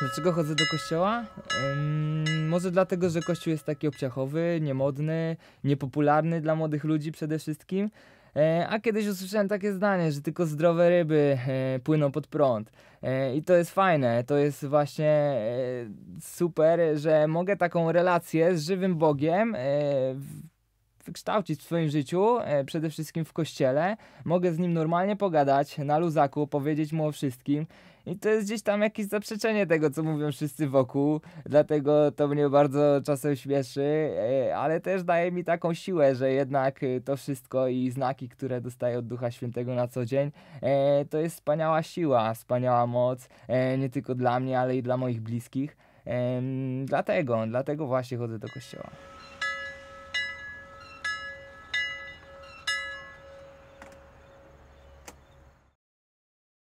Dlaczego chodzę do kościoła? Ym, może dlatego, że kościół jest taki obciachowy, niemodny, niepopularny dla młodych ludzi przede wszystkim. E, a kiedyś usłyszałem takie zdanie, że tylko zdrowe ryby e, płyną pod prąd. E, I to jest fajne, to jest właśnie super, że mogę taką relację z żywym Bogiem wykształcić w swoim życiu, e, przede wszystkim w kościele. Mogę z nim normalnie pogadać, na luzaku, powiedzieć mu o wszystkim. I to jest gdzieś tam jakieś zaprzeczenie tego, co mówią wszyscy wokół, dlatego to mnie bardzo czasem śmieszy, e, ale też daje mi taką siłę, że jednak e, to wszystko i znaki, które dostaję od Ducha Świętego na co dzień, to jest wspaniała siła, wspaniała moc, nie tylko dla mnie, ale i dla moich bliskich. Dlatego, dlatego właśnie chodzę do kościoła.